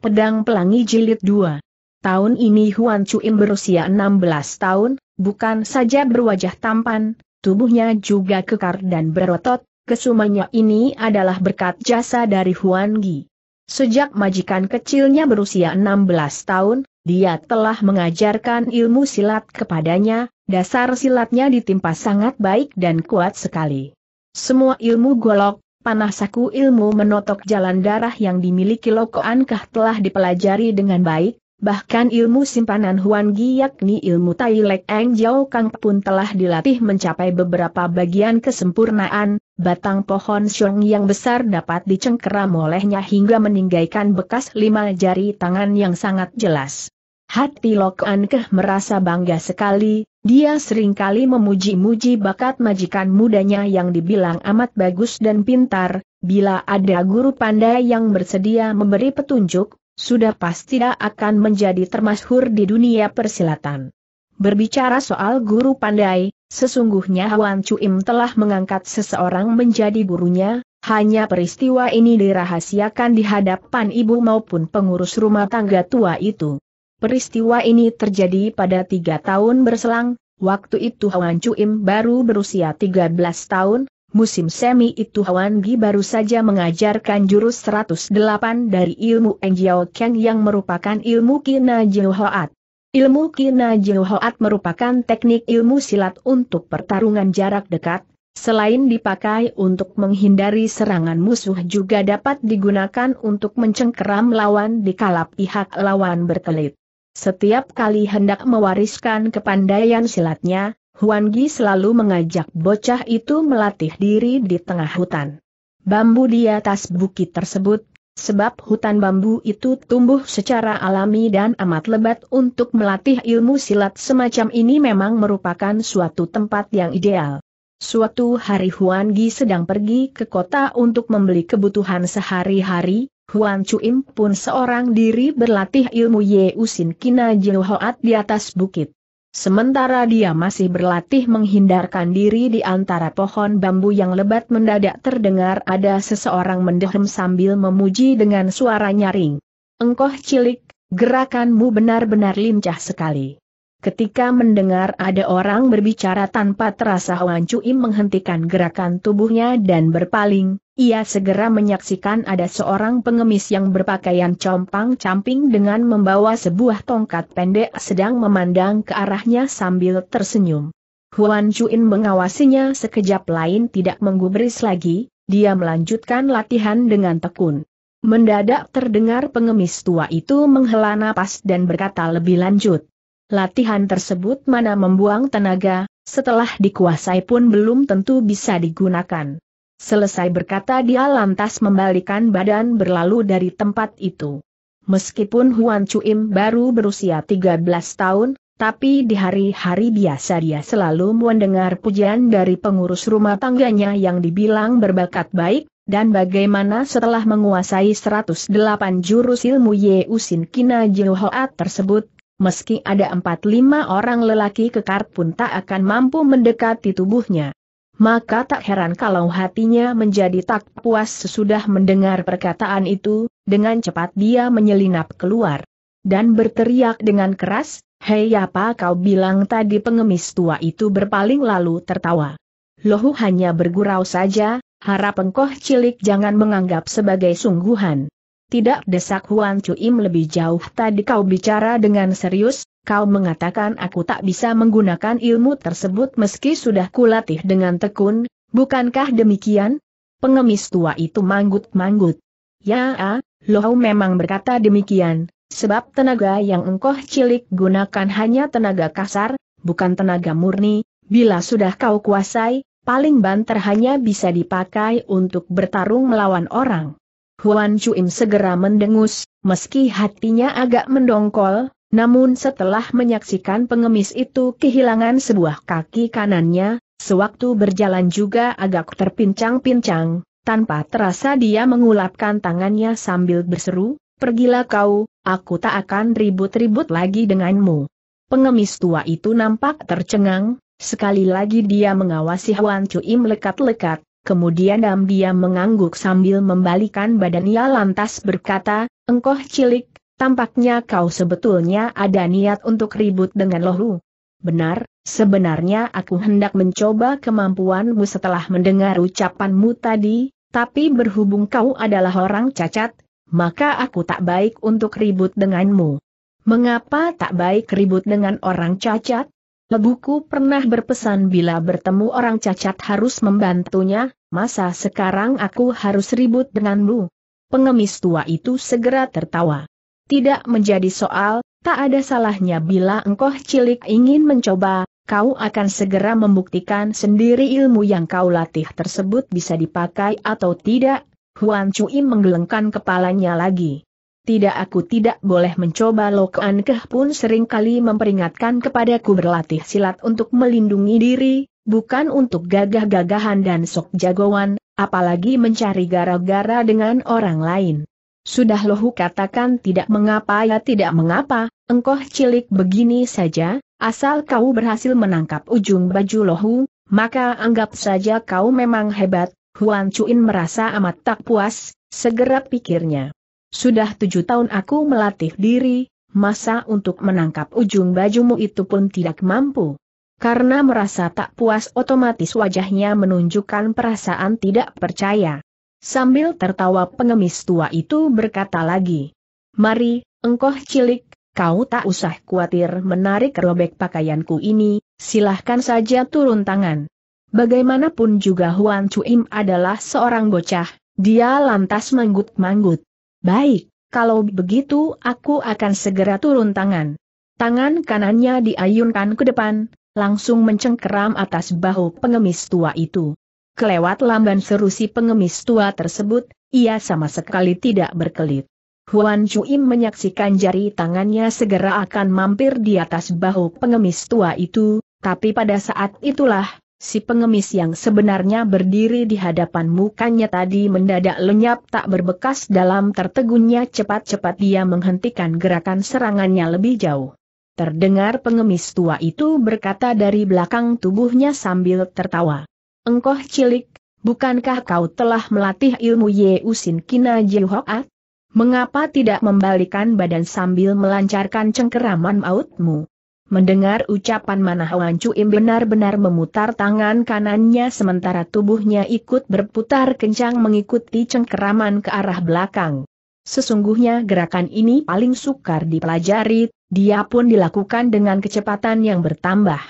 Pedang Pelangi Jilid 2 Tahun ini Huan Chuim berusia 16 tahun, bukan saja berwajah tampan, tubuhnya juga kekar dan berotot, kesumanya ini adalah berkat jasa dari Huan Gi. Sejak majikan kecilnya berusia 16 tahun, dia telah mengajarkan ilmu silat kepadanya, dasar silatnya ditimpa sangat baik dan kuat sekali. Semua ilmu golok, Panah saku ilmu menotok jalan darah yang dimiliki Loko telah dipelajari dengan baik, bahkan ilmu simpanan Huan Gi yakni ilmu Tai Lek Eng Jiao Kang pun telah dilatih mencapai beberapa bagian kesempurnaan, batang pohon syong yang besar dapat dicengkeram olehnya hingga meninggalkan bekas lima jari tangan yang sangat jelas. Hati Lok merasa bangga sekali, dia seringkali memuji-muji bakat majikan mudanya yang dibilang amat bagus dan pintar, bila ada guru pandai yang bersedia memberi petunjuk, sudah pasti akan menjadi termasyhur di dunia persilatan. Berbicara soal guru pandai, sesungguhnya Wan Chuim telah mengangkat seseorang menjadi gurunya, hanya peristiwa ini dirahasiakan di hadapan ibu maupun pengurus rumah tangga tua itu. Peristiwa ini terjadi pada tiga tahun berselang, waktu itu Hawan Cuim baru berusia 13 tahun, musim semi itu Hawan Gi baru saja mengajarkan jurus 108 dari ilmu Eng Jiao Kang yang merupakan ilmu Kina Jiu Hoat. Ilmu Kina Jiu Hoat merupakan teknik ilmu silat untuk pertarungan jarak dekat, Selain dipakai untuk menghindari serangan musuh juga dapat digunakan untuk mencengkeram lawan di kalap pihak lawan berkelit. Setiap kali hendak mewariskan kepandaian silatnya, Huan Gi selalu mengajak bocah itu melatih diri di tengah hutan. Bambu di atas bukit tersebut, sebab hutan bambu itu tumbuh secara alami dan amat lebat untuk melatih ilmu silat semacam ini memang merupakan suatu tempat yang ideal. Suatu hari Huan Gi sedang pergi ke kota untuk membeli kebutuhan sehari-hari, Huan Chuim pun seorang diri berlatih ilmu Yeusin Kina Jehoat di atas bukit. Sementara dia masih berlatih menghindarkan diri di antara pohon bambu yang lebat mendadak terdengar ada seseorang mendehem sambil memuji dengan suara nyaring. Engkoh cilik, gerakanmu benar-benar lincah sekali. Ketika mendengar ada orang berbicara tanpa terasa Huan Chuim menghentikan gerakan tubuhnya dan berpaling, ia segera menyaksikan ada seorang pengemis yang berpakaian compang-camping dengan membawa sebuah tongkat pendek sedang memandang ke arahnya sambil tersenyum. Huan Chuin mengawasinya sekejap lain tidak menggubris lagi, dia melanjutkan latihan dengan tekun. Mendadak terdengar pengemis tua itu menghela napas dan berkata lebih lanjut. Latihan tersebut mana membuang tenaga, setelah dikuasai pun belum tentu bisa digunakan. Selesai berkata dia lantas membalikan badan berlalu dari tempat itu. Meskipun Huan Chuim baru berusia 13 tahun, tapi di hari-hari biasa dia selalu mendengar pujian dari pengurus rumah tangganya yang dibilang berbakat baik, dan bagaimana setelah menguasai 108 jurus ilmu Yeusin Kina Jihoat tersebut, meski ada 45 orang lelaki kekar pun tak akan mampu mendekati tubuhnya maka tak heran kalau hatinya menjadi tak puas sesudah mendengar perkataan itu, dengan cepat dia menyelinap keluar. Dan berteriak dengan keras, Hei apa kau bilang tadi pengemis tua itu berpaling lalu tertawa. Lohu hanya bergurau saja, harap engkoh cilik jangan menganggap sebagai sungguhan. Tidak desak Huan Cuim lebih jauh tadi kau bicara dengan serius, kau mengatakan aku tak bisa menggunakan ilmu tersebut meski sudah kulatih dengan tekun, bukankah demikian? Pengemis tua itu manggut-manggut. Ya, ah, loh memang berkata demikian, sebab tenaga yang engkau cilik gunakan hanya tenaga kasar, bukan tenaga murni, bila sudah kau kuasai, paling banter hanya bisa dipakai untuk bertarung melawan orang. Huan Chuim segera mendengus, meski hatinya agak mendongkol, namun setelah menyaksikan pengemis itu kehilangan sebuah kaki kanannya, sewaktu berjalan juga agak terpincang-pincang, tanpa terasa dia mengulapkan tangannya sambil berseru, pergilah kau, aku tak akan ribut-ribut lagi denganmu. Pengemis tua itu nampak tercengang, sekali lagi dia mengawasi Huan Cui melekat-lekat, kemudian dam dia mengangguk sambil membalikan badannya lantas berkata, engkoh cilik, tampaknya kau sebetulnya ada niat untuk ribut dengan Lohu. Benar, sebenarnya aku hendak mencoba kemampuanmu setelah mendengar ucapanmu tadi, tapi berhubung kau adalah orang cacat, maka aku tak baik untuk ribut denganmu. Mengapa tak baik ribut dengan orang cacat? Lebuku pernah berpesan bila bertemu orang cacat harus membantunya, masa sekarang aku harus ribut denganmu. Pengemis tua itu segera tertawa tidak menjadi soal, tak ada salahnya bila engkau cilik ingin mencoba, kau akan segera membuktikan sendiri ilmu yang kau latih tersebut bisa dipakai atau tidak. Huan Cui menggelengkan kepalanya lagi. Tidak aku tidak boleh mencoba Lokan Keh pun seringkali memperingatkan kepadaku berlatih silat untuk melindungi diri, bukan untuk gagah-gagahan dan sok jagoan, apalagi mencari gara-gara dengan orang lain. Sudah lohu katakan tidak mengapa ya tidak mengapa, engkau cilik begini saja, asal kau berhasil menangkap ujung baju lohu, maka anggap saja kau memang hebat, Huan Cuin merasa amat tak puas, segera pikirnya. Sudah tujuh tahun aku melatih diri, masa untuk menangkap ujung bajumu itu pun tidak mampu. Karena merasa tak puas otomatis wajahnya menunjukkan perasaan tidak percaya. Sambil tertawa pengemis tua itu berkata lagi. Mari, engkau cilik, kau tak usah khawatir menarik robek pakaianku ini, silahkan saja turun tangan. Bagaimanapun juga Huan Cuim adalah seorang bocah, dia lantas manggut-manggut. Baik, kalau begitu aku akan segera turun tangan. Tangan kanannya diayunkan ke depan, langsung mencengkeram atas bahu pengemis tua itu. Kelewat lamban seru si pengemis tua tersebut, ia sama sekali tidak berkelit. Huan Chuim menyaksikan jari tangannya segera akan mampir di atas bahu pengemis tua itu, tapi pada saat itulah, si pengemis yang sebenarnya berdiri di hadapan mukanya tadi mendadak lenyap tak berbekas dalam tertegunnya cepat-cepat dia menghentikan gerakan serangannya lebih jauh. Terdengar pengemis tua itu berkata dari belakang tubuhnya sambil tertawa. Engkoh cilik, bukankah kau telah melatih ilmu Yeusin Kina Jihokat? Mengapa tidak membalikan badan sambil melancarkan cengkeraman mautmu? Mendengar ucapan Manahawan Cuim benar-benar memutar tangan kanannya sementara tubuhnya ikut berputar kencang mengikuti cengkeraman ke arah belakang. Sesungguhnya gerakan ini paling sukar dipelajari, dia pun dilakukan dengan kecepatan yang bertambah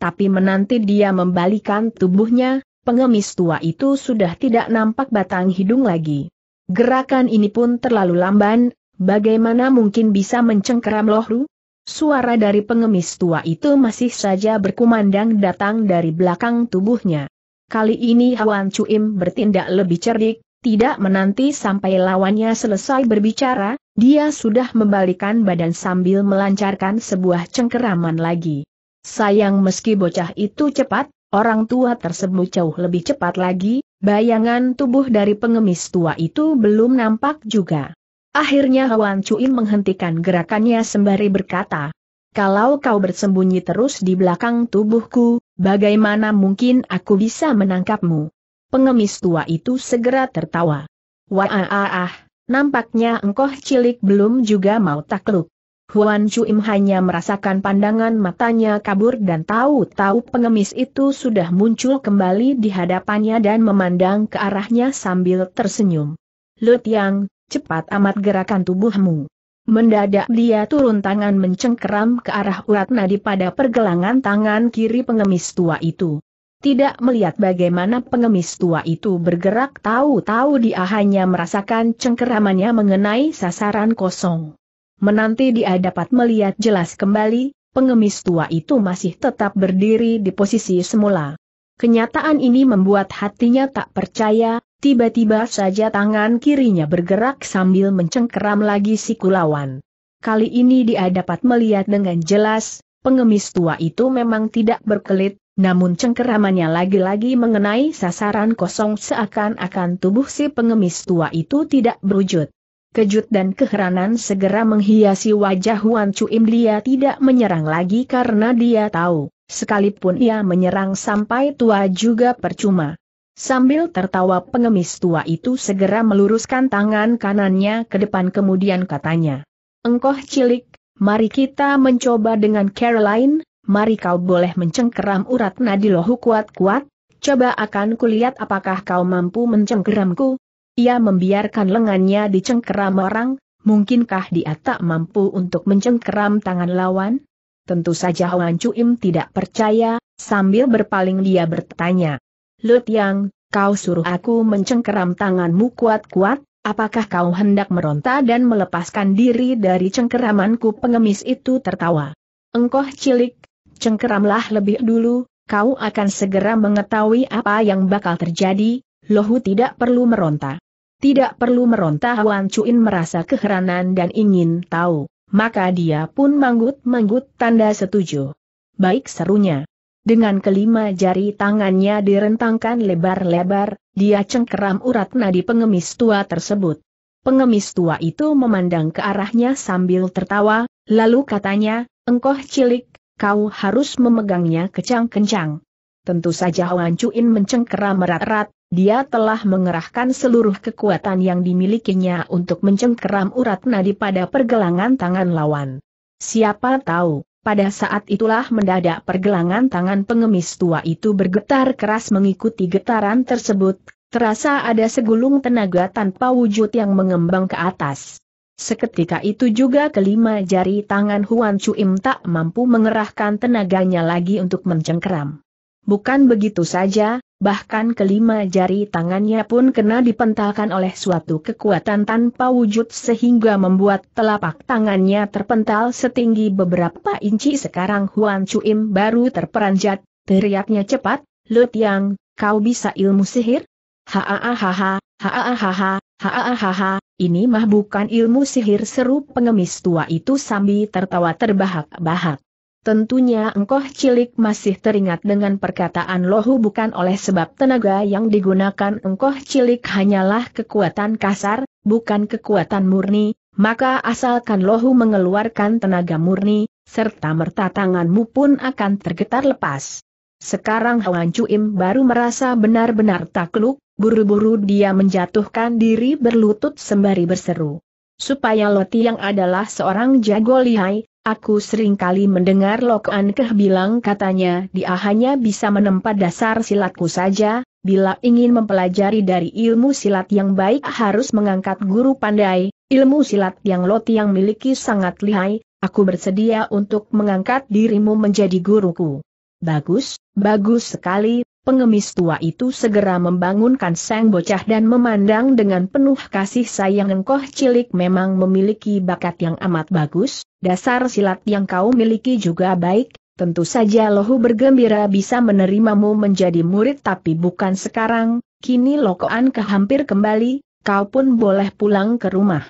tapi menanti dia membalikan tubuhnya, pengemis tua itu sudah tidak nampak batang hidung lagi. Gerakan ini pun terlalu lamban, bagaimana mungkin bisa mencengkeram lohru? Suara dari pengemis tua itu masih saja berkumandang datang dari belakang tubuhnya. Kali ini Hawan Cuim bertindak lebih cerdik, tidak menanti sampai lawannya selesai berbicara, dia sudah membalikan badan sambil melancarkan sebuah cengkeraman lagi. Sayang meski bocah itu cepat, orang tua tersebut jauh lebih cepat lagi, bayangan tubuh dari pengemis tua itu belum nampak juga. Akhirnya Wan cuin menghentikan gerakannya sembari berkata, kalau kau bersembunyi terus di belakang tubuhku, bagaimana mungkin aku bisa menangkapmu? Pengemis tua itu segera tertawa. Wah ah ah, ah nampaknya engkau cilik belum juga mau takluk. Huan Chuim hanya merasakan pandangan matanya kabur dan tahu-tahu pengemis itu sudah muncul kembali di hadapannya dan memandang ke arahnya sambil tersenyum. Lut Yang, cepat amat gerakan tubuhmu. Mendadak dia turun tangan mencengkeram ke arah urat nadi pada pergelangan tangan kiri pengemis tua itu. Tidak melihat bagaimana pengemis tua itu bergerak tahu-tahu dia hanya merasakan cengkeramannya mengenai sasaran kosong. Menanti dia dapat melihat jelas kembali, pengemis tua itu masih tetap berdiri di posisi semula. Kenyataan ini membuat hatinya tak percaya, tiba-tiba saja tangan kirinya bergerak sambil mencengkeram lagi si kulawan. Kali ini dia dapat melihat dengan jelas, pengemis tua itu memang tidak berkelit, namun cengkeramannya lagi-lagi mengenai sasaran kosong seakan-akan tubuh si pengemis tua itu tidak berwujud. Kejut dan keheranan segera menghiasi wajah Huan Chuim dia tidak menyerang lagi karena dia tahu, sekalipun ia menyerang sampai tua juga percuma. Sambil tertawa pengemis tua itu segera meluruskan tangan kanannya ke depan kemudian katanya. Engkoh cilik, mari kita mencoba dengan Caroline, mari kau boleh mencengkeram urat nadi lohu kuat-kuat, coba akan kulihat apakah kau mampu mencengkeramku, ia membiarkan lengannya dicengkeram orang, mungkinkah dia tak mampu untuk mencengkeram tangan lawan? Tentu saja Wan Cuim tidak percaya, sambil berpaling dia bertanya. Lut Yang, kau suruh aku mencengkeram tanganmu kuat-kuat, apakah kau hendak meronta dan melepaskan diri dari cengkeramanku pengemis itu tertawa. Engkoh cilik, cengkeramlah lebih dulu, kau akan segera mengetahui apa yang bakal terjadi, Lohu tidak perlu meronta. Tidak perlu meronta Wan Cuin merasa keheranan dan ingin tahu, maka dia pun manggut-manggut tanda setuju. Baik serunya. Dengan kelima jari tangannya direntangkan lebar-lebar, dia cengkeram urat nadi pengemis tua tersebut. Pengemis tua itu memandang ke arahnya sambil tertawa, lalu katanya, engkoh cilik, kau harus memegangnya kecang-kencang. Tentu saja Wan Cuin mencengkeram erat-erat, dia telah mengerahkan seluruh kekuatan yang dimilikinya untuk mencengkeram urat nadi pada pergelangan tangan lawan. Siapa tahu, pada saat itulah mendadak pergelangan tangan pengemis tua itu bergetar keras mengikuti getaran tersebut, terasa ada segulung tenaga tanpa wujud yang mengembang ke atas. Seketika itu juga kelima jari tangan Huan Chuim tak mampu mengerahkan tenaganya lagi untuk mencengkeram. Bukan begitu saja, bahkan kelima jari tangannya pun kena dipentalkan oleh suatu kekuatan tanpa wujud sehingga membuat telapak tangannya terpental setinggi beberapa inci sekarang Huan Chuim baru terperanjat, teriaknya cepat, Lut Yang, kau bisa ilmu sihir? Haahaha, haahaha, haahaha, ini mah bukan ilmu sihir seru pengemis tua itu sambil tertawa terbahak-bahak. Tentunya engkau cilik masih teringat dengan perkataan lohu bukan oleh sebab tenaga yang digunakan engkau cilik hanyalah kekuatan kasar, bukan kekuatan murni, maka asalkan lohu mengeluarkan tenaga murni, serta merta tanganmu pun akan tergetar lepas. Sekarang Hwan Cuim baru merasa benar-benar takluk, buru-buru dia menjatuhkan diri berlutut sembari berseru. Supaya Loti yang adalah seorang jago lihai, Aku sering kali mendengar Lokan Keh bilang katanya dia hanya bisa menempat dasar silatku saja, bila ingin mempelajari dari ilmu silat yang baik harus mengangkat guru pandai, ilmu silat yang Loti yang miliki sangat lihai, aku bersedia untuk mengangkat dirimu menjadi guruku. Bagus, bagus sekali, pengemis tua itu segera membangunkan sang bocah dan memandang dengan penuh kasih sayang engkoh cilik memang memiliki bakat yang amat bagus, dasar silat yang kau miliki juga baik, tentu saja lohu bergembira bisa menerimamu menjadi murid tapi bukan sekarang, kini lokoan ke hampir kembali, kau pun boleh pulang ke rumah.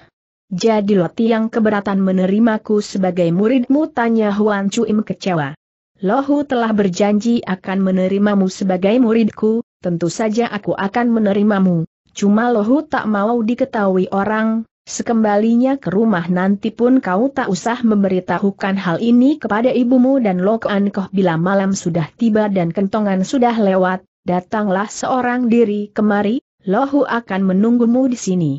Jadi Loti yang keberatan menerimaku sebagai muridmu tanya Huan Cuim kecewa. Lohu telah berjanji akan menerimamu sebagai muridku, tentu saja aku akan menerimamu. Cuma Lohu tak mau diketahui orang, sekembalinya ke rumah nanti pun kau tak usah memberitahukan hal ini kepada ibumu dan Lokan Koh bila malam sudah tiba dan kentongan sudah lewat, datanglah seorang diri kemari, Lohu akan menunggumu di sini.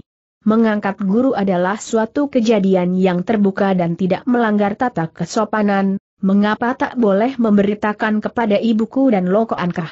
Mengangkat guru adalah suatu kejadian yang terbuka dan tidak melanggar tata kesopanan, mengapa tak boleh memberitakan kepada ibuku dan lokoankah?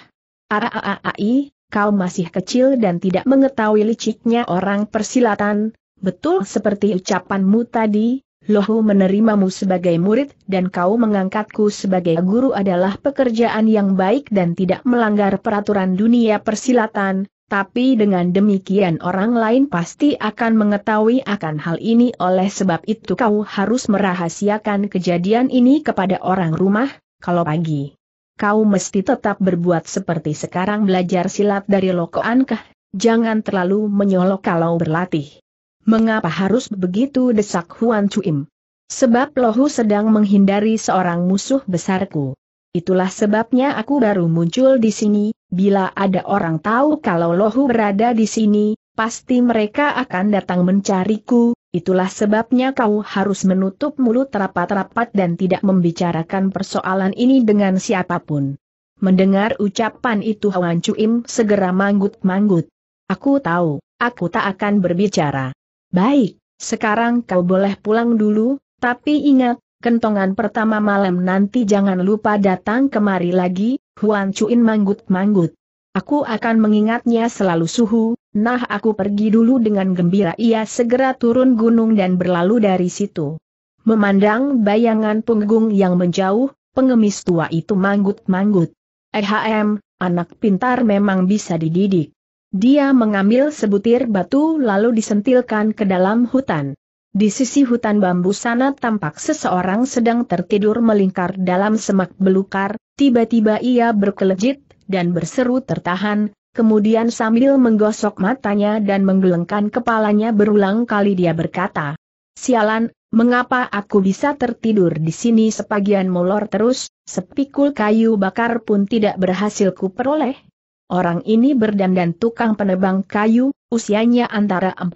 Aaai, kau masih kecil dan tidak mengetahui liciknya orang persilatan, betul seperti ucapanmu tadi, Lohu menerimamu sebagai murid dan kau mengangkatku sebagai guru adalah pekerjaan yang baik dan tidak melanggar peraturan dunia persilatan, tapi dengan demikian orang lain pasti akan mengetahui akan hal ini oleh sebab itu kau harus merahasiakan kejadian ini kepada orang rumah, kalau pagi. Kau mesti tetap berbuat seperti sekarang belajar silat dari lokoankah, jangan terlalu menyolok kalau berlatih. Mengapa harus begitu desak Huan Cuim? Sebab Lohu sedang menghindari seorang musuh besarku. Itulah sebabnya aku baru muncul di sini, bila ada orang tahu kalau Lohu berada di sini, pasti mereka akan datang mencariku, itulah sebabnya kau harus menutup mulut rapat-rapat dan tidak membicarakan persoalan ini dengan siapapun. Mendengar ucapan itu Hwan Cuim segera manggut-manggut. Aku tahu, aku tak akan berbicara. Baik, sekarang kau boleh pulang dulu, tapi ingat, kentongan pertama malam nanti jangan lupa datang kemari lagi, Huan Cuin manggut-manggut. Aku akan mengingatnya selalu suhu, nah aku pergi dulu dengan gembira ia segera turun gunung dan berlalu dari situ. Memandang bayangan punggung yang menjauh, pengemis tua itu manggut-manggut. Ehm, anak pintar memang bisa dididik. Dia mengambil sebutir batu lalu disentilkan ke dalam hutan. Di sisi hutan bambu sana tampak seseorang sedang tertidur melingkar dalam semak belukar, tiba-tiba ia berkelejit, dan berseru tertahan, kemudian sambil menggosok matanya dan menggelengkan kepalanya berulang kali dia berkata, Sialan, mengapa aku bisa tertidur di sini sebagian molor terus, sepikul kayu bakar pun tidak berhasil kuperoleh? Orang ini berdandan tukang penebang kayu, usianya antara 40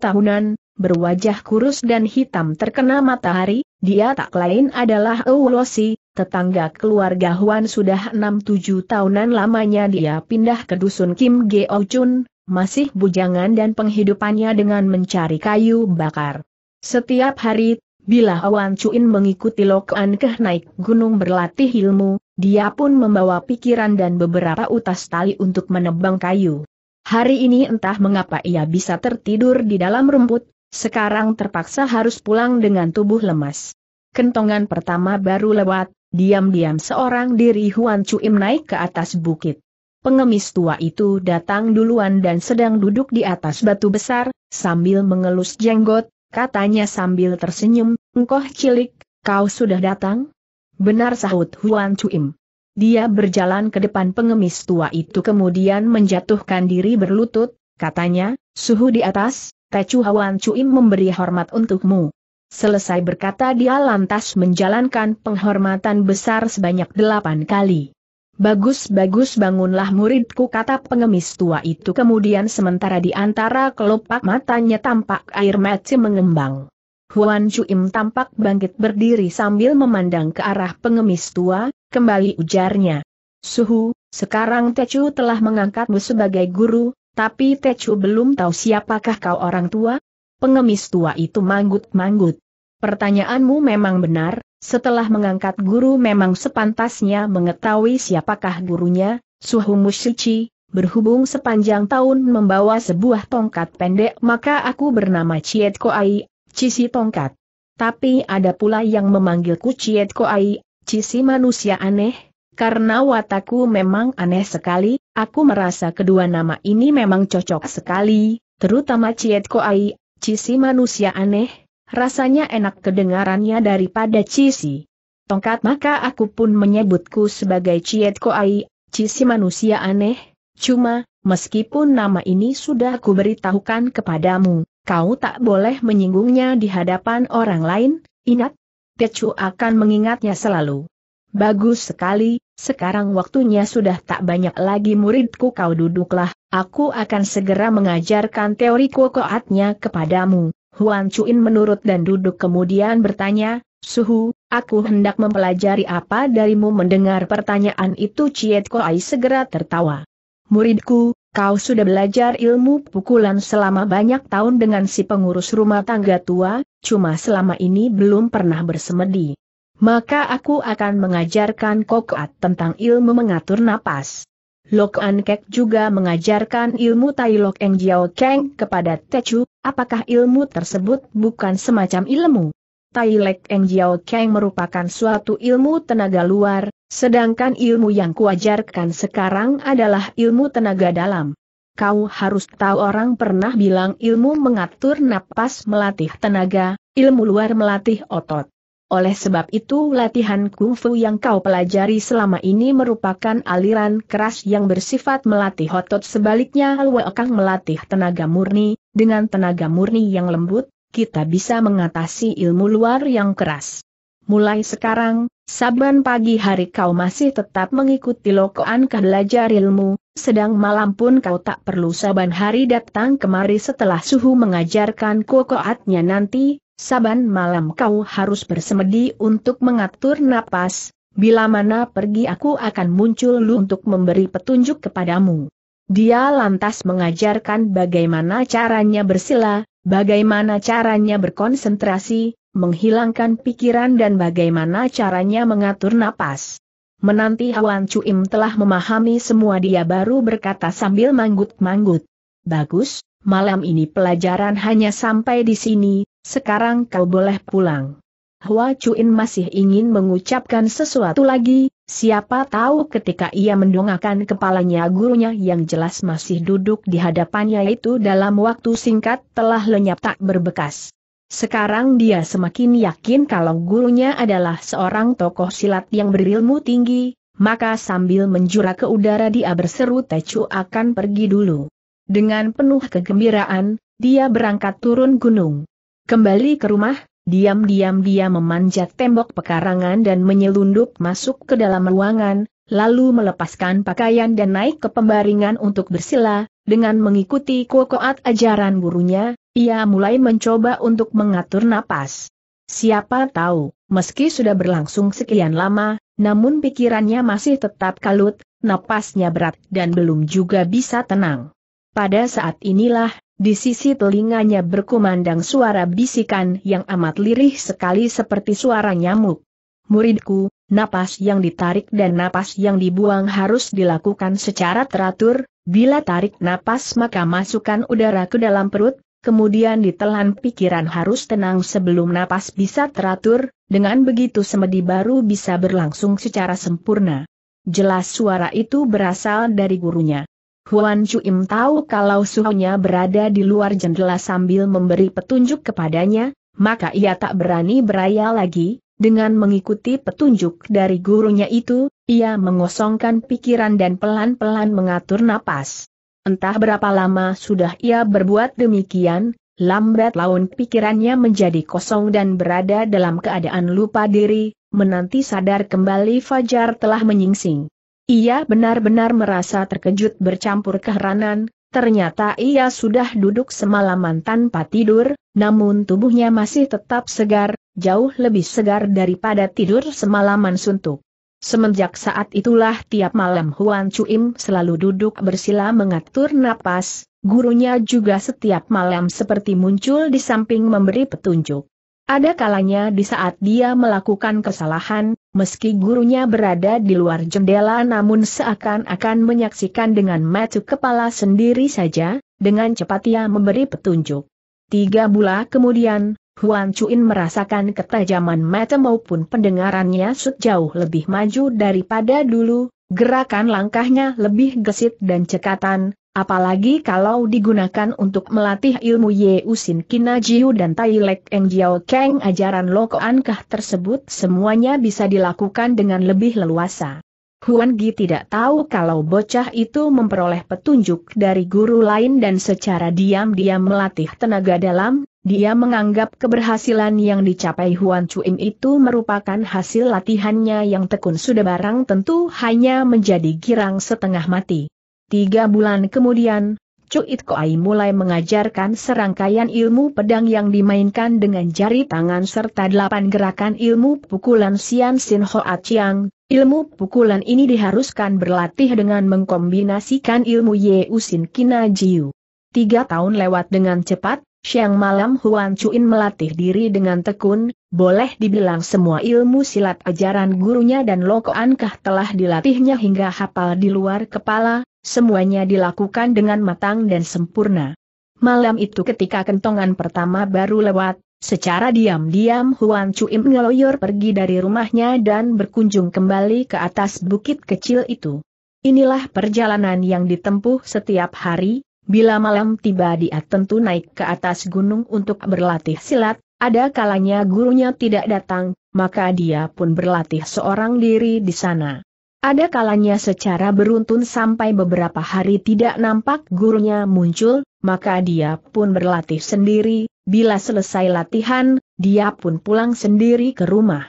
tahunan, berwajah kurus dan hitam terkena matahari, dia tak lain adalah Eulosi, tetangga keluarga Huan sudah 6-7 tahunan lamanya dia pindah ke dusun Kim Geo Chun, masih bujangan dan penghidupannya dengan mencari kayu bakar. Setiap hari, bila Huan Chuin mengikuti Lokan Keh naik gunung berlatih ilmu, dia pun membawa pikiran dan beberapa utas tali untuk menebang kayu. Hari ini entah mengapa ia bisa tertidur di dalam rumput, sekarang terpaksa harus pulang dengan tubuh lemas. Kentongan pertama baru lewat, diam-diam seorang diri Huan Cuim naik ke atas bukit. Pengemis tua itu datang duluan dan sedang duduk di atas batu besar, sambil mengelus jenggot, katanya sambil tersenyum, engkoh cilik, kau sudah datang? Benar sahut Huan Cuim. Dia berjalan ke depan pengemis tua itu kemudian menjatuhkan diri berlutut, katanya, suhu di atas, Tecu Hawan Cuim memberi hormat untukmu. Selesai berkata dia lantas menjalankan penghormatan besar sebanyak delapan kali. Bagus-bagus bangunlah muridku kata pengemis tua itu kemudian sementara di antara kelopak matanya tampak air mata mengembang. Huan Cuim tampak bangkit berdiri sambil memandang ke arah pengemis tua, kembali ujarnya. Suhu, sekarang Tecu telah mengangkatmu sebagai guru, tapi Tecu belum tahu siapakah kau orang tua? Pengemis tua itu manggut-manggut. Pertanyaanmu memang benar, setelah mengangkat guru memang sepantasnya mengetahui siapakah gurunya, Suhu Mushichi, berhubung sepanjang tahun membawa sebuah tongkat pendek maka aku bernama Chiet Koai, Cisi Tongkat. Tapi ada pula yang memanggilku Chiet Koai, Cisi manusia aneh, karena watakku memang aneh sekali, aku merasa kedua nama ini memang cocok sekali, terutama Ciet Koai, Cisi manusia aneh, rasanya enak kedengarannya daripada Cisi. Tongkat maka aku pun menyebutku sebagai Ciet Koai, Cisi manusia aneh, cuma, meskipun nama ini sudah kuberitahukan kepadamu, kau tak boleh menyinggungnya di hadapan orang lain, ingat? Kecu akan mengingatnya selalu. Bagus sekali, sekarang waktunya sudah tak banyak lagi muridku kau duduklah, aku akan segera mengajarkan teori kokoatnya kepadamu. Huan Chuin menurut dan duduk kemudian bertanya, Suhu, aku hendak mempelajari apa darimu mendengar pertanyaan itu Ciet Koai segera tertawa. Muridku, kau sudah belajar ilmu pukulan selama banyak tahun dengan si pengurus rumah tangga tua, cuma selama ini belum pernah bersemedi maka aku akan mengajarkan Kokat tentang ilmu mengatur napas. Lok An juga mengajarkan ilmu Tai Lok Eng Jiao Keng kepada Techu, apakah ilmu tersebut bukan semacam ilmu? Tai Lok Eng Jiao Keng merupakan suatu ilmu tenaga luar, sedangkan ilmu yang kuajarkan sekarang adalah ilmu tenaga dalam. Kau harus tahu orang pernah bilang ilmu mengatur napas melatih tenaga, ilmu luar melatih otot. Oleh sebab itu latihan kungfu yang kau pelajari selama ini merupakan aliran keras yang bersifat melatih otot sebaliknya Lwe Kang melatih tenaga murni, dengan tenaga murni yang lembut, kita bisa mengatasi ilmu luar yang keras. Mulai sekarang, saban pagi hari kau masih tetap mengikuti lokoan ke belajar ilmu, sedang malam pun kau tak perlu saban hari datang kemari setelah suhu mengajarkan kokoatnya nanti, Saban malam kau harus bersemedi untuk mengatur napas, bila mana pergi aku akan muncul lu untuk memberi petunjuk kepadamu. Dia lantas mengajarkan bagaimana caranya bersila, bagaimana caranya berkonsentrasi, menghilangkan pikiran dan bagaimana caranya mengatur napas. Menanti Hawan Cuim telah memahami semua dia baru berkata sambil manggut-manggut. Bagus, malam ini pelajaran hanya sampai di sini, sekarang kau boleh pulang. Hua Chuin masih ingin mengucapkan sesuatu lagi, siapa tahu ketika ia mendongakkan kepalanya gurunya yang jelas masih duduk di hadapannya itu dalam waktu singkat telah lenyap tak berbekas. Sekarang dia semakin yakin kalau gurunya adalah seorang tokoh silat yang berilmu tinggi, maka sambil menjura ke udara dia berseru Techu akan pergi dulu. Dengan penuh kegembiraan, dia berangkat turun gunung. Kembali ke rumah, diam-diam dia memanjat tembok pekarangan dan menyelundup masuk ke dalam ruangan, lalu melepaskan pakaian dan naik ke pembaringan untuk bersila, dengan mengikuti kokoat ajaran gurunya, ia mulai mencoba untuk mengatur napas. Siapa tahu, meski sudah berlangsung sekian lama, namun pikirannya masih tetap kalut, napasnya berat dan belum juga bisa tenang. Pada saat inilah, di sisi telinganya berkumandang suara bisikan yang amat lirih sekali seperti suara nyamuk. Muridku, napas yang ditarik dan napas yang dibuang harus dilakukan secara teratur, bila tarik napas maka masukkan udara ke dalam perut, kemudian ditelan pikiran harus tenang sebelum napas bisa teratur, dengan begitu semedi baru bisa berlangsung secara sempurna. Jelas suara itu berasal dari gurunya. Huan Chuim tahu kalau suhunya berada di luar jendela sambil memberi petunjuk kepadanya, maka ia tak berani beraya lagi, dengan mengikuti petunjuk dari gurunya itu, ia mengosongkan pikiran dan pelan-pelan mengatur napas. Entah berapa lama sudah ia berbuat demikian, lambat laun pikirannya menjadi kosong dan berada dalam keadaan lupa diri, menanti sadar kembali Fajar telah menyingsing. Ia benar-benar merasa terkejut bercampur keheranan, ternyata ia sudah duduk semalaman tanpa tidur, namun tubuhnya masih tetap segar, jauh lebih segar daripada tidur semalaman suntuk. Semenjak saat itulah tiap malam Huan Chuim selalu duduk bersila mengatur napas, gurunya juga setiap malam seperti muncul di samping memberi petunjuk. Ada kalanya di saat dia melakukan kesalahan, meski gurunya berada di luar jendela namun seakan-akan menyaksikan dengan mata kepala sendiri saja, dengan cepat ia memberi petunjuk. Tiga bulan kemudian, Huan Chuin merasakan ketajaman mata maupun pendengarannya sejauh lebih maju daripada dulu, gerakan langkahnya lebih gesit dan cekatan, Apalagi kalau digunakan untuk melatih ilmu Yeusin Kinajiu dan Tai Lek Eng Jiao Kang ajaran Loko Kah tersebut semuanya bisa dilakukan dengan lebih leluasa. Huan Gi tidak tahu kalau bocah itu memperoleh petunjuk dari guru lain dan secara diam-diam melatih tenaga dalam, dia menganggap keberhasilan yang dicapai Huan Chuim itu merupakan hasil latihannya yang tekun sudah barang tentu hanya menjadi girang setengah mati. Tiga bulan kemudian, Cuit Koai mulai mengajarkan serangkaian ilmu pedang yang dimainkan dengan jari tangan serta delapan gerakan ilmu pukulan Sian Sin Hoa Chiang. Ilmu pukulan ini diharuskan berlatih dengan mengkombinasikan ilmu Ye Usin Kina Jiu. Tiga tahun lewat dengan cepat, Siang malam Huan Chuin melatih diri dengan tekun, boleh dibilang semua ilmu silat ajaran gurunya dan loko telah dilatihnya hingga hafal di luar kepala, Semuanya dilakukan dengan matang dan sempurna. Malam itu ketika kentongan pertama baru lewat, secara diam-diam Huan Chuim ngeloyor pergi dari rumahnya dan berkunjung kembali ke atas bukit kecil itu. Inilah perjalanan yang ditempuh setiap hari, bila malam tiba dia tentu naik ke atas gunung untuk berlatih silat, ada kalanya gurunya tidak datang, maka dia pun berlatih seorang diri di sana. Ada kalanya secara beruntun sampai beberapa hari tidak nampak gurunya muncul, maka dia pun berlatih sendiri, bila selesai latihan, dia pun pulang sendiri ke rumah.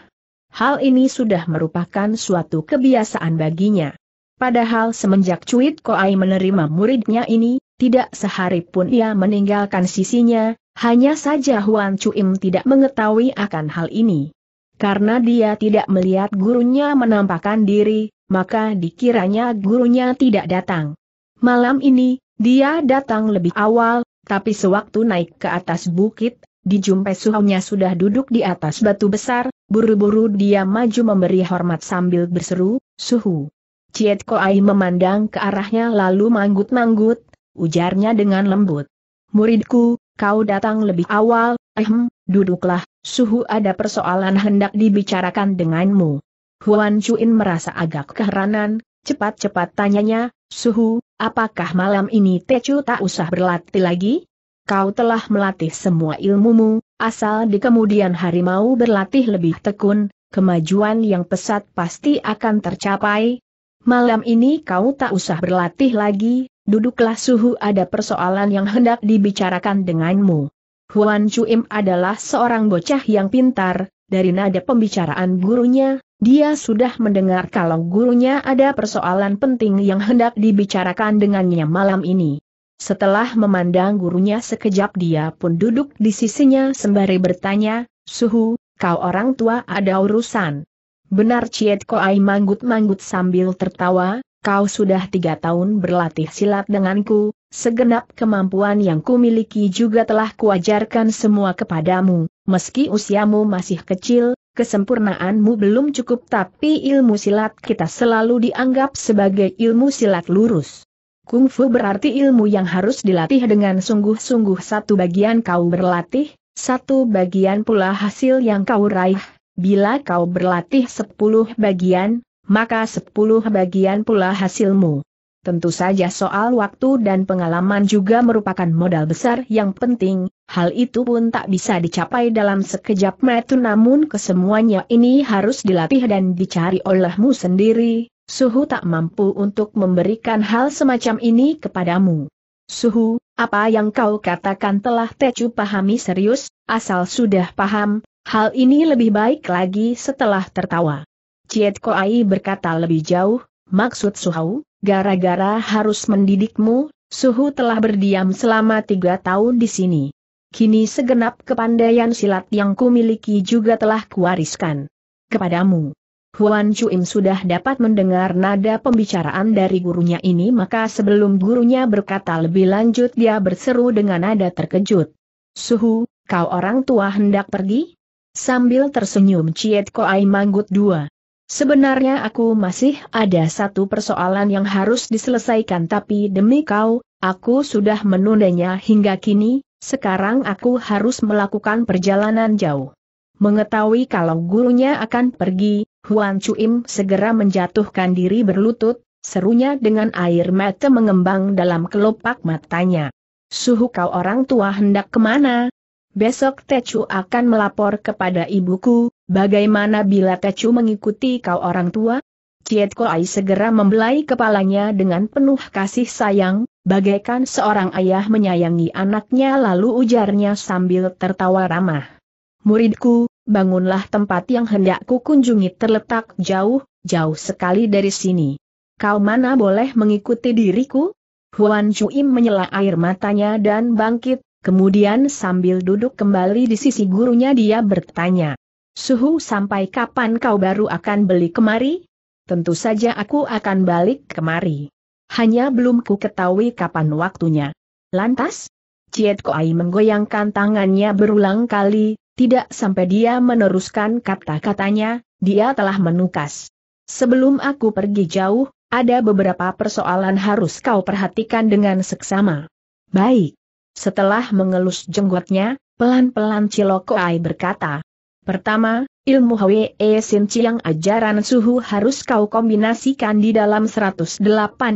Hal ini sudah merupakan suatu kebiasaan baginya. Padahal semenjak Cuit Koai menerima muridnya ini, tidak sehari pun ia meninggalkan sisinya, hanya saja Huan Cuim tidak mengetahui akan hal ini. Karena dia tidak melihat gurunya menampakkan diri, maka dikiranya gurunya tidak datang. Malam ini, dia datang lebih awal, tapi sewaktu naik ke atas bukit, dijumpai suhunya sudah duduk di atas batu besar, buru-buru dia maju memberi hormat sambil berseru, Suhu. Ciet Koai memandang ke arahnya lalu manggut-manggut, ujarnya dengan lembut. Muridku, kau datang lebih awal, ehem, duduklah, Suhu ada persoalan hendak dibicarakan denganmu. Huan Chuin merasa agak keheranan, cepat-cepat tanyanya, Suhu, apakah malam ini Techu tak usah berlatih lagi? Kau telah melatih semua ilmumu, asal di kemudian hari mau berlatih lebih tekun, kemajuan yang pesat pasti akan tercapai. Malam ini kau tak usah berlatih lagi, duduklah Suhu ada persoalan yang hendak dibicarakan denganmu. Huan Chuim adalah seorang bocah yang pintar, dari nada pembicaraan gurunya, dia sudah mendengar kalau gurunya ada persoalan penting yang hendak dibicarakan dengannya malam ini. Setelah memandang gurunya sekejap dia pun duduk di sisinya sembari bertanya, Suhu, kau orang tua ada urusan. Benar Ciet Koai manggut-manggut sambil tertawa, kau sudah tiga tahun berlatih silat denganku, segenap kemampuan yang kumiliki juga telah kuajarkan semua kepadamu, meski usiamu masih kecil, kesempurnaanmu belum cukup tapi ilmu silat kita selalu dianggap sebagai ilmu silat lurus. Kungfu berarti ilmu yang harus dilatih dengan sungguh-sungguh satu bagian kau berlatih, satu bagian pula hasil yang kau raih, bila kau berlatih sepuluh bagian, maka sepuluh bagian pula hasilmu. Tentu saja soal waktu dan pengalaman juga merupakan modal besar yang penting, hal itu pun tak bisa dicapai dalam sekejap mata namun kesemuanya ini harus dilatih dan dicari olehmu sendiri, Suhu tak mampu untuk memberikan hal semacam ini kepadamu. Suhu, apa yang kau katakan telah Tecu pahami serius, asal sudah paham, hal ini lebih baik lagi setelah tertawa. Ciet Koai berkata lebih jauh, maksud Suhau, gara-gara harus mendidikmu, Suhu telah berdiam selama tiga tahun di sini. Kini segenap kepandaian silat yang kumiliki juga telah kuwariskan kepadamu. Huan Chuim sudah dapat mendengar nada pembicaraan dari gurunya ini maka sebelum gurunya berkata lebih lanjut dia berseru dengan nada terkejut. Suhu, kau orang tua hendak pergi? Sambil tersenyum Ciet Koai manggut dua Sebenarnya aku masih ada satu persoalan yang harus diselesaikan tapi demi kau, aku sudah menundanya hingga kini, sekarang aku harus melakukan perjalanan jauh. Mengetahui kalau gurunya akan pergi, Huan Chuim segera menjatuhkan diri berlutut, serunya dengan air mata mengembang dalam kelopak matanya. Suhu kau orang tua hendak kemana? Besok Techu akan melapor kepada ibuku, Bagaimana bila Tecu mengikuti kau orang tua? Ciet Koai segera membelai kepalanya dengan penuh kasih sayang, bagaikan seorang ayah menyayangi anaknya lalu ujarnya sambil tertawa ramah. Muridku, bangunlah tempat yang hendakku kunjungi terletak jauh, jauh sekali dari sini. Kau mana boleh mengikuti diriku? Huan Chuim menyela air matanya dan bangkit, kemudian sambil duduk kembali di sisi gurunya dia bertanya. Suhu sampai kapan kau baru akan beli kemari? Tentu saja aku akan balik kemari. Hanya belum ku ketahui kapan waktunya. Lantas? Ciet Koai menggoyangkan tangannya berulang kali, tidak sampai dia meneruskan kata-katanya, dia telah menukas. Sebelum aku pergi jauh, ada beberapa persoalan harus kau perhatikan dengan seksama. Baik. Setelah mengelus jenggotnya, pelan-pelan Ai berkata, Pertama, ilmu Hwe Sin Chiang ajaran suhu harus kau kombinasikan di dalam 108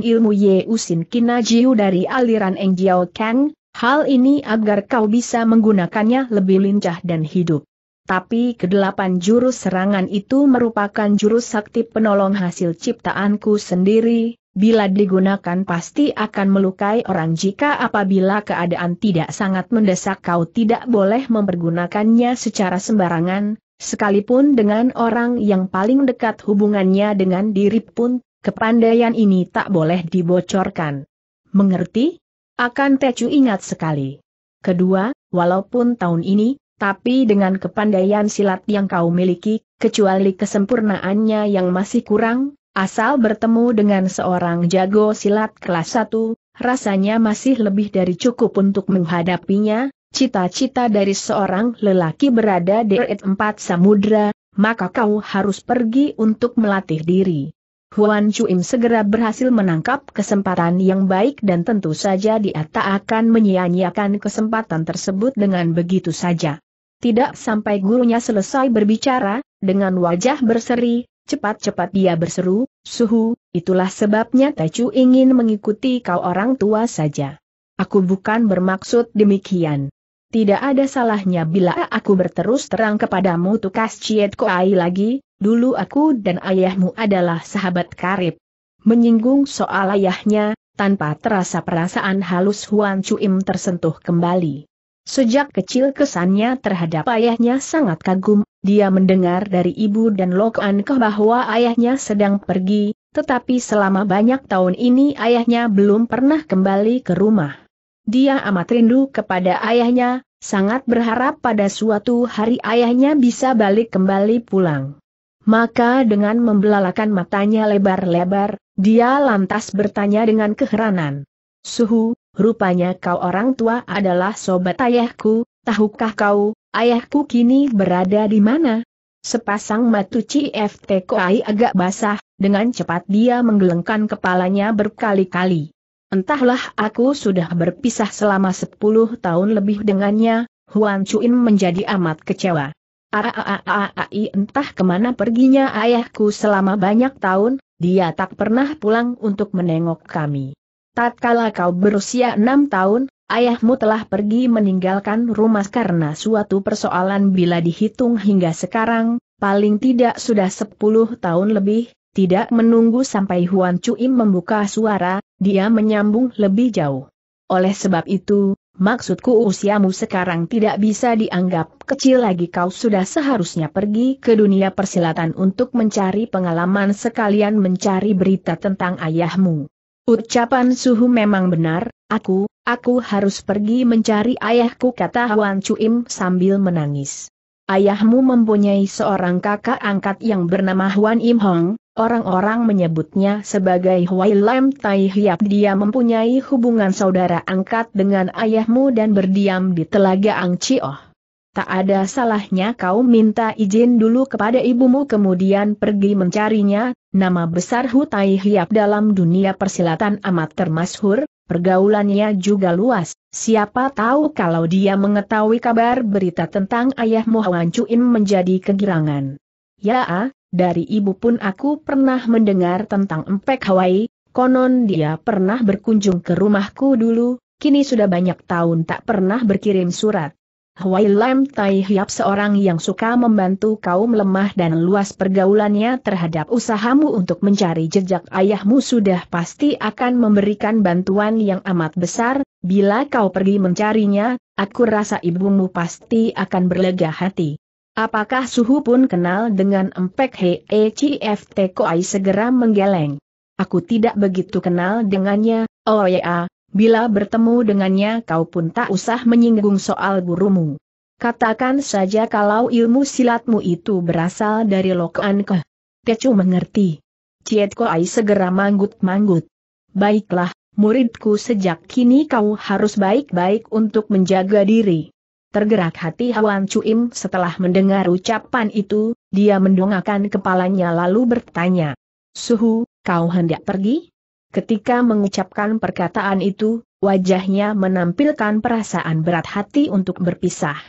ilmu Ye Usin Kina Jiu dari aliran Eng Jiao Kang, hal ini agar kau bisa menggunakannya lebih lincah dan hidup. Tapi kedelapan jurus serangan itu merupakan jurus sakti penolong hasil ciptaanku sendiri, bila digunakan pasti akan melukai orang jika apabila keadaan tidak sangat mendesak kau tidak boleh mempergunakannya secara sembarangan, sekalipun dengan orang yang paling dekat hubungannya dengan diri pun, kepandaian ini tak boleh dibocorkan. Mengerti? Akan Tecu ingat sekali. Kedua, walaupun tahun ini, tapi dengan kepandaian silat yang kau miliki, kecuali kesempurnaannya yang masih kurang, Asal bertemu dengan seorang jago silat kelas 1, rasanya masih lebih dari cukup untuk menghadapinya, cita-cita dari seorang lelaki berada di empat samudra, maka kau harus pergi untuk melatih diri. Huan Chuim segera berhasil menangkap kesempatan yang baik dan tentu saja dia tak akan menyia-nyiakan kesempatan tersebut dengan begitu saja. Tidak sampai gurunya selesai berbicara, dengan wajah berseri, Cepat-cepat dia berseru, Suhu, itulah sebabnya Tecu ingin mengikuti kau orang tua saja. Aku bukan bermaksud demikian. Tidak ada salahnya bila aku berterus terang kepadamu tukas Ciet Koai lagi, dulu aku dan ayahmu adalah sahabat karib. Menyinggung soal ayahnya, tanpa terasa perasaan halus Huan Chuim tersentuh kembali. Sejak kecil kesannya terhadap ayahnya sangat kagum, dia mendengar dari ibu dan Lokan ke bahwa ayahnya sedang pergi, tetapi selama banyak tahun ini ayahnya belum pernah kembali ke rumah. Dia amat rindu kepada ayahnya, sangat berharap pada suatu hari ayahnya bisa balik kembali pulang. Maka dengan membelalakan matanya lebar-lebar, dia lantas bertanya dengan keheranan. Suhu, rupanya kau orang tua adalah sobat ayahku, tahukah kau, Ayahku kini berada di mana? Sepasang mata CFT Koai agak basah, dengan cepat dia menggelengkan kepalanya berkali-kali. Entahlah aku sudah berpisah selama sepuluh tahun lebih dengannya, Huan Chuin menjadi amat kecewa. Aaaaai entah kemana perginya ayahku selama banyak tahun, dia tak pernah pulang untuk menengok kami. Tatkala kau berusia enam tahun, Ayahmu telah pergi meninggalkan rumah karena suatu persoalan bila dihitung hingga sekarang, paling tidak sudah 10 tahun lebih, tidak menunggu sampai Huan Cuim membuka suara, dia menyambung lebih jauh. Oleh sebab itu, maksudku usiamu sekarang tidak bisa dianggap kecil lagi kau sudah seharusnya pergi ke dunia persilatan untuk mencari pengalaman sekalian mencari berita tentang ayahmu. Ucapan Suhu memang benar, aku, Aku harus pergi mencari ayahku kata Huan Chuim sambil menangis. Ayahmu mempunyai seorang kakak angkat yang bernama Huan Im Hong, orang-orang menyebutnya sebagai Huai Lam Tai Hiap. Dia mempunyai hubungan saudara angkat dengan ayahmu dan berdiam di Telaga Ang Chioh. Tak ada salahnya kau minta izin dulu kepada ibumu kemudian pergi mencarinya, nama besar Hutai Hiap dalam dunia persilatan amat termasyhur, pergaulannya juga luas, siapa tahu kalau dia mengetahui kabar berita tentang ayahmu Hwan menjadi kegirangan. Ya, dari ibu pun aku pernah mendengar tentang empek Hawaii, konon dia pernah berkunjung ke rumahku dulu, kini sudah banyak tahun tak pernah berkirim surat. Hwai Lam Tai Hiap seorang yang suka membantu kaum lemah dan luas pergaulannya terhadap usahamu untuk mencari jejak ayahmu sudah pasti akan memberikan bantuan yang amat besar, bila kau pergi mencarinya, aku rasa ibumu pasti akan berlega hati. Apakah Suhu pun kenal dengan Empek Hei e Chief Koai segera menggeleng? Aku tidak begitu kenal dengannya, oh ya, Bila bertemu dengannya kau pun tak usah menyinggung soal gurumu. Katakan saja kalau ilmu silatmu itu berasal dari Lokan Ke. Tecu mengerti. Ciet Koai segera manggut-manggut. Baiklah, muridku sejak kini kau harus baik-baik untuk menjaga diri. Tergerak hati Hawan Cuim setelah mendengar ucapan itu, dia mendongakkan kepalanya lalu bertanya. Suhu, kau hendak pergi? Ketika mengucapkan perkataan itu, wajahnya menampilkan perasaan berat hati untuk berpisah.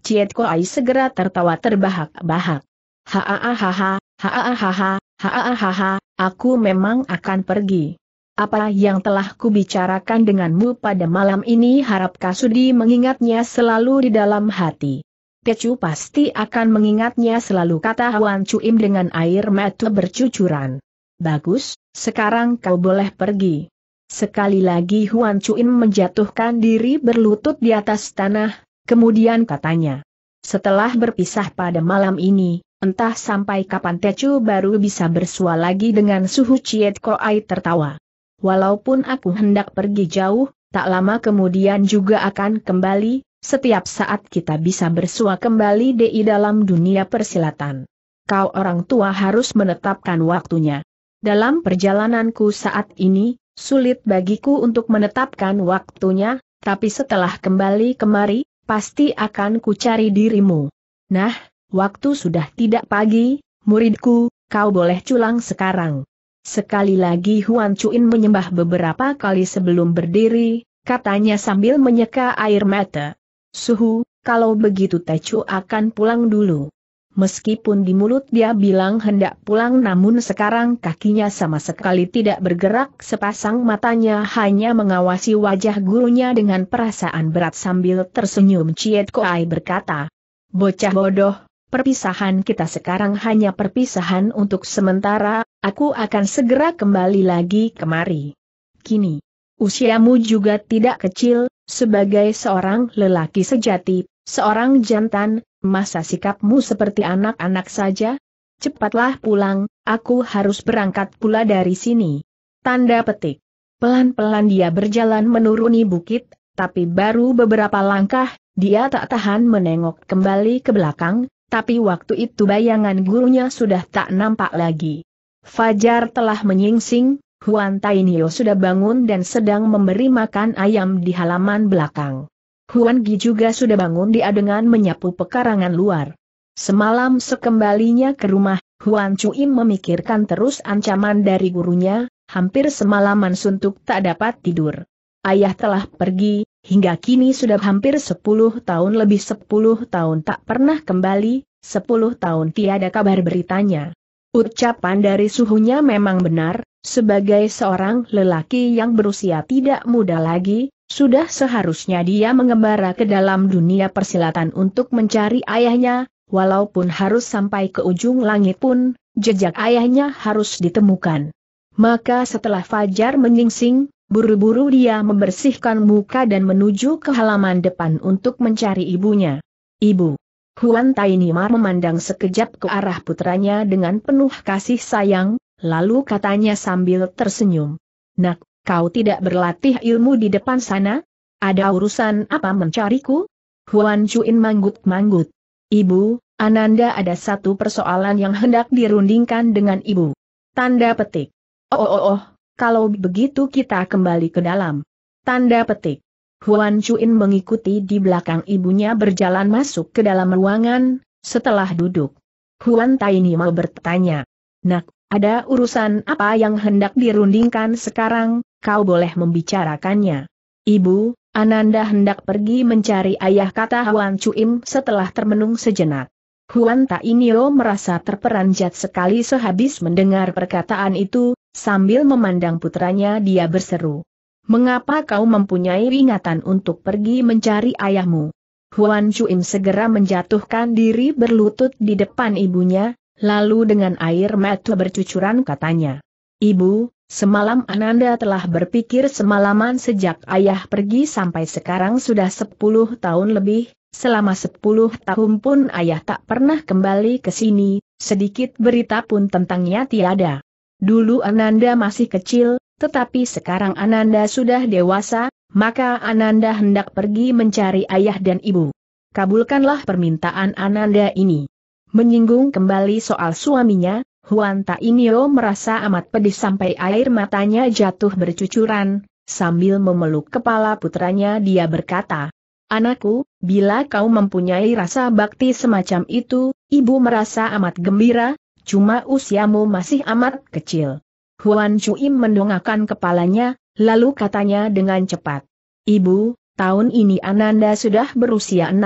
Ciet Koai segera tertawa terbahak-bahak. Haahaha, haahaha, haahaha, aku memang akan pergi. Apa yang telah kubicarakan denganmu pada malam ini harap Kasudi mengingatnya selalu di dalam hati. Tecu pasti akan mengingatnya selalu kata Huan Cuim dengan air mata bercucuran. Bagus, sekarang kau boleh pergi. Sekali lagi Huan Chuin menjatuhkan diri berlutut di atas tanah, kemudian katanya. Setelah berpisah pada malam ini, entah sampai kapan Tecu baru bisa bersua lagi dengan suhu Chiet Koai tertawa. Walaupun aku hendak pergi jauh, tak lama kemudian juga akan kembali, setiap saat kita bisa bersua kembali di dalam dunia persilatan. Kau orang tua harus menetapkan waktunya. Dalam perjalananku saat ini, sulit bagiku untuk menetapkan waktunya, tapi setelah kembali kemari, pasti akan kucari dirimu. Nah, waktu sudah tidak pagi, muridku, kau boleh culang sekarang. Sekali lagi Huan Cuin menyembah beberapa kali sebelum berdiri, katanya sambil menyeka air mata. Suhu, kalau begitu Tecu akan pulang dulu meskipun di mulut dia bilang hendak pulang namun sekarang kakinya sama sekali tidak bergerak sepasang matanya hanya mengawasi wajah gurunya dengan perasaan berat sambil tersenyum Ciet Koai berkata, Bocah bodoh, perpisahan kita sekarang hanya perpisahan untuk sementara, aku akan segera kembali lagi kemari. Kini, usiamu juga tidak kecil, sebagai seorang lelaki sejati, seorang jantan, masa sikapmu seperti anak-anak saja? Cepatlah pulang, aku harus berangkat pula dari sini. Tanda petik. Pelan-pelan dia berjalan menuruni bukit, tapi baru beberapa langkah, dia tak tahan menengok kembali ke belakang, tapi waktu itu bayangan gurunya sudah tak nampak lagi. Fajar telah menyingsing, Huan Tainio sudah bangun dan sedang memberi makan ayam di halaman belakang. Huan Gi juga sudah bangun dia dengan menyapu pekarangan luar. Semalam sekembalinya ke rumah, Huan Cui memikirkan terus ancaman dari gurunya, hampir semalaman suntuk tak dapat tidur. Ayah telah pergi, hingga kini sudah hampir 10 tahun lebih 10 tahun tak pernah kembali, 10 tahun tiada kabar beritanya. Ucapan dari suhunya memang benar, sebagai seorang lelaki yang berusia tidak muda lagi, sudah seharusnya dia mengembara ke dalam dunia persilatan untuk mencari ayahnya, walaupun harus sampai ke ujung langit pun, jejak ayahnya harus ditemukan. Maka setelah Fajar menyingsing, buru-buru dia membersihkan muka dan menuju ke halaman depan untuk mencari ibunya. Ibu. Huan Tainimar memandang sekejap ke arah putranya dengan penuh kasih sayang, lalu katanya sambil tersenyum. Nak, Kau tidak berlatih ilmu di depan sana? Ada urusan apa mencariku? Huan Chuin manggut-manggut. Ibu, Ananda ada satu persoalan yang hendak dirundingkan dengan ibu. Tanda petik. Oh oh oh, kalau begitu kita kembali ke dalam. Tanda petik. Huan Chuin mengikuti di belakang ibunya berjalan masuk ke dalam ruangan, setelah duduk. Huan Taini mau bertanya. Nak, ada urusan apa yang hendak dirundingkan sekarang? kau boleh membicarakannya. Ibu, Ananda hendak pergi mencari ayah kata Huan Cuim setelah termenung sejenak. Huan Tak Inio merasa terperanjat sekali sehabis mendengar perkataan itu, sambil memandang putranya dia berseru. Mengapa kau mempunyai ingatan untuk pergi mencari ayahmu? Huan Cuim segera menjatuhkan diri berlutut di depan ibunya, lalu dengan air mata bercucuran katanya. Ibu, Semalam Ananda telah berpikir semalaman sejak ayah pergi sampai sekarang sudah 10 tahun lebih, selama 10 tahun pun ayah tak pernah kembali ke sini, sedikit berita pun tentangnya tiada. Dulu Ananda masih kecil, tetapi sekarang Ananda sudah dewasa, maka Ananda hendak pergi mencari ayah dan ibu. Kabulkanlah permintaan Ananda ini. Menyinggung kembali soal suaminya, Huan Tainio merasa amat pedih sampai air matanya jatuh bercucuran, sambil memeluk kepala putranya dia berkata, Anakku, bila kau mempunyai rasa bakti semacam itu, ibu merasa amat gembira, cuma usiamu masih amat kecil. Huan Chuim mendongakkan kepalanya, lalu katanya dengan cepat, Ibu, tahun ini Ananda sudah berusia 16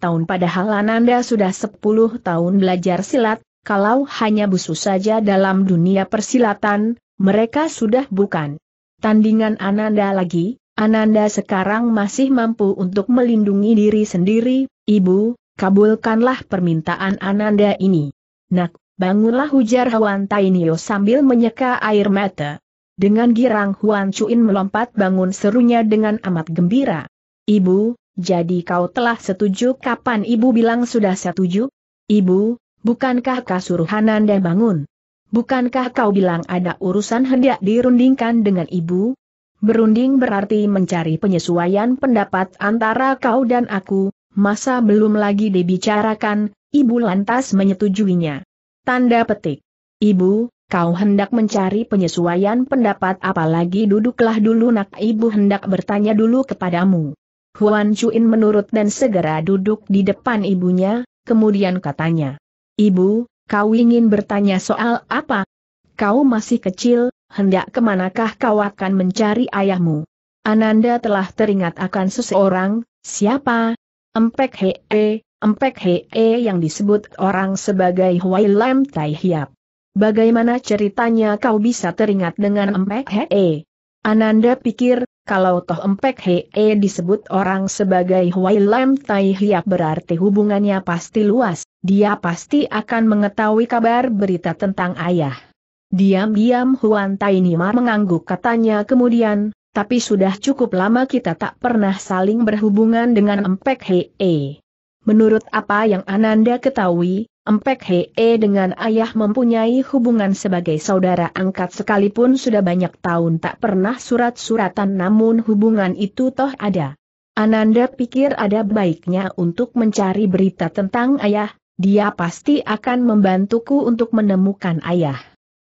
tahun padahal Ananda sudah 10 tahun belajar silat, kalau hanya busu saja dalam dunia persilatan, mereka sudah bukan tandingan Ananda lagi, Ananda sekarang masih mampu untuk melindungi diri sendiri, ibu, kabulkanlah permintaan Ananda ini. Nak, bangunlah hujar Huan Tainio sambil menyeka air mata. Dengan girang Huan Cuin melompat bangun serunya dengan amat gembira. Ibu, jadi kau telah setuju kapan ibu bilang sudah setuju? Ibu, bukankah suruh Hananda bangun? Bukankah kau bilang ada urusan hendak dirundingkan dengan ibu? Berunding berarti mencari penyesuaian pendapat antara kau dan aku, masa belum lagi dibicarakan, ibu lantas menyetujuinya. Tanda petik. Ibu, kau hendak mencari penyesuaian pendapat apalagi duduklah dulu nak ibu hendak bertanya dulu kepadamu. Huan Chuin menurut dan segera duduk di depan ibunya, kemudian katanya. Ibu, kau ingin bertanya soal apa? Kau masih kecil, hendak kemanakah kau akan mencari ayahmu? Ananda telah teringat akan seseorang, siapa? Empek Hee, Empek Hee yang disebut orang sebagai Huai Lam Tai Hiap. Bagaimana ceritanya kau bisa teringat dengan Empek Hee? Ananda pikir, kalau Toh Empek Hee disebut orang sebagai Huai Lam Tai Hiap berarti hubungannya pasti luas, dia pasti akan mengetahui kabar berita tentang ayah. Diam-diam Huan Tai Nima mengangguk katanya kemudian, tapi sudah cukup lama kita tak pernah saling berhubungan dengan Empek Hee. Menurut apa yang Ananda ketahui, Empek Hee dengan ayah mempunyai hubungan sebagai saudara angkat sekalipun sudah banyak tahun tak pernah surat-suratan namun hubungan itu toh ada. Ananda pikir ada baiknya untuk mencari berita tentang ayah, dia pasti akan membantuku untuk menemukan ayah.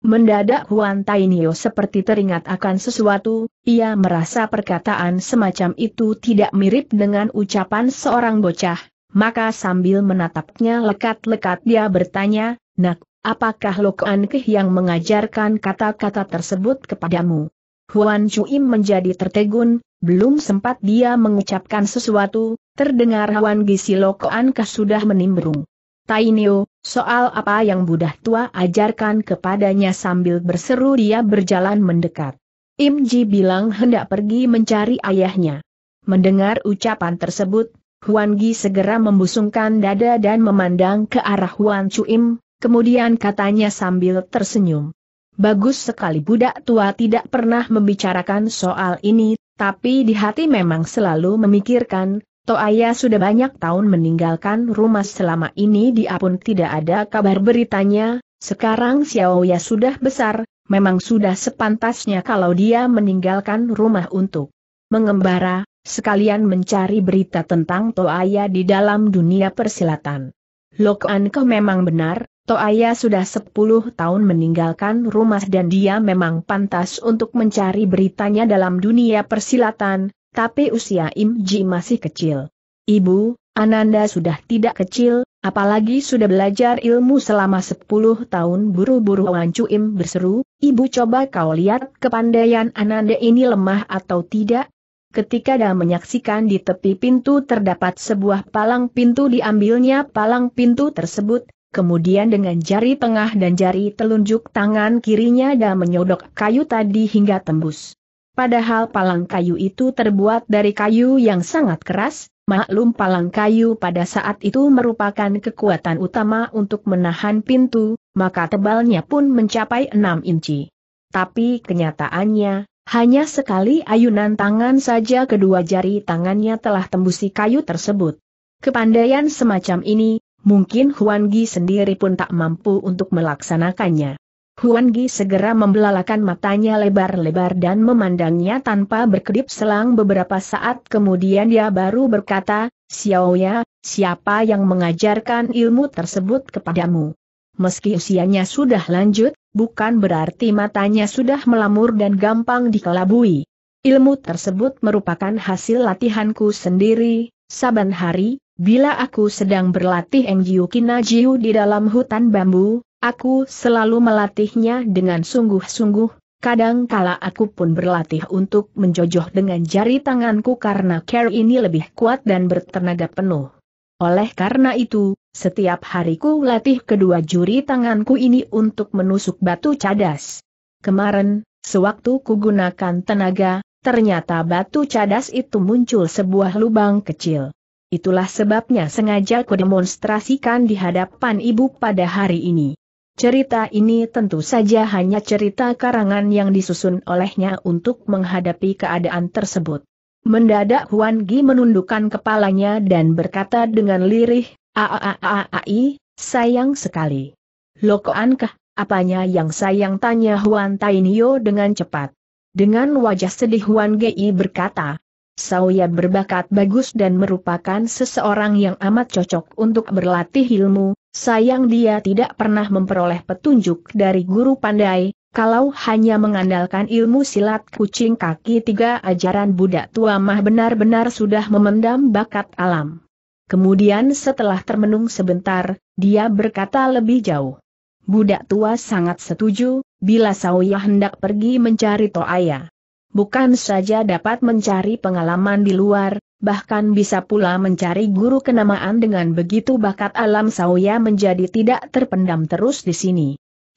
Mendadak Huan Tainio seperti teringat akan sesuatu, ia merasa perkataan semacam itu tidak mirip dengan ucapan seorang bocah, maka sambil menatapnya lekat-lekat dia bertanya, Nak, apakah Lokoan Keh yang mengajarkan kata-kata tersebut kepadamu? Huan Chuim menjadi tertegun, belum sempat dia mengucapkan sesuatu, terdengar Huan Gisi Lokoan Keh sudah menimbrung. Tainio, soal apa yang Buddha tua ajarkan kepadanya sambil berseru dia berjalan mendekat. Im Ji bilang hendak pergi mencari ayahnya. Mendengar ucapan tersebut, Huan Gi segera membusungkan dada dan memandang ke arah Huan Chuim, kemudian katanya sambil tersenyum. Bagus sekali budak tua tidak pernah membicarakan soal ini, tapi di hati memang selalu memikirkan, Toaya sudah banyak tahun meninggalkan rumah selama ini dia pun tidak ada kabar beritanya, sekarang Xiaoya sudah besar, memang sudah sepantasnya kalau dia meninggalkan rumah untuk mengembara, sekalian mencari berita tentang Toaya di dalam dunia persilatan. Lok ke memang benar, Toaya sudah 10 tahun meninggalkan rumah dan dia memang pantas untuk mencari beritanya dalam dunia persilatan, tapi usia Im Ji masih kecil. Ibu, Ananda sudah tidak kecil, apalagi sudah belajar ilmu selama 10 tahun buru-buru Wancu Im berseru, Ibu coba kau lihat kepandaian Ananda ini lemah atau tidak, Ketika dia menyaksikan di tepi pintu terdapat sebuah palang pintu diambilnya palang pintu tersebut, kemudian dengan jari tengah dan jari telunjuk tangan kirinya dia menyodok kayu tadi hingga tembus. Padahal palang kayu itu terbuat dari kayu yang sangat keras, Maklum palang kayu pada saat itu merupakan kekuatan utama untuk menahan pintu, maka tebalnya pun mencapai 6 inci. Tapi kenyataannya, hanya sekali ayunan tangan saja kedua jari tangannya telah tembusi kayu tersebut. Kepandaian semacam ini, mungkin Huan Gi sendiri pun tak mampu untuk melaksanakannya. Huan Gi segera membelalakan matanya lebar-lebar dan memandangnya tanpa berkedip selang beberapa saat kemudian dia baru berkata, Xiao Ya, siapa yang mengajarkan ilmu tersebut kepadamu? Meski usianya sudah lanjut, bukan berarti matanya sudah melamur dan gampang dikelabui. Ilmu tersebut merupakan hasil latihanku sendiri, saban hari, bila aku sedang berlatih Engjiu Kinajiu di dalam hutan bambu, aku selalu melatihnya dengan sungguh-sungguh, Kadang-kala aku pun berlatih untuk menjojoh dengan jari tanganku karena care ini lebih kuat dan bertenaga penuh. Oleh karena itu, setiap hariku latih kedua juri tanganku ini untuk menusuk batu cadas. Kemarin, sewaktu ku gunakan tenaga, ternyata batu cadas itu muncul sebuah lubang kecil. Itulah sebabnya sengaja ku demonstrasikan di hadapan ibu pada hari ini. Cerita ini tentu saja hanya cerita karangan yang disusun olehnya untuk menghadapi keadaan tersebut. Mendadak Huan Gi menundukkan kepalanya dan berkata dengan lirih, Aaai, sayang sekali. Lokoankah, apanya yang sayang tanya Huan Tainio dengan cepat. Dengan wajah sedih Huan Gei berkata, Sauya berbakat bagus dan merupakan seseorang yang amat cocok untuk berlatih ilmu, sayang dia tidak pernah memperoleh petunjuk dari guru pandai, kalau hanya mengandalkan ilmu silat kucing kaki tiga ajaran budak tua mah benar-benar sudah memendam bakat alam. Kemudian setelah termenung sebentar, dia berkata lebih jauh. Budak tua sangat setuju, bila Sauyah hendak pergi mencari Toaya. Bukan saja dapat mencari pengalaman di luar, bahkan bisa pula mencari guru kenamaan dengan begitu bakat alam Sawiya menjadi tidak terpendam terus di sini.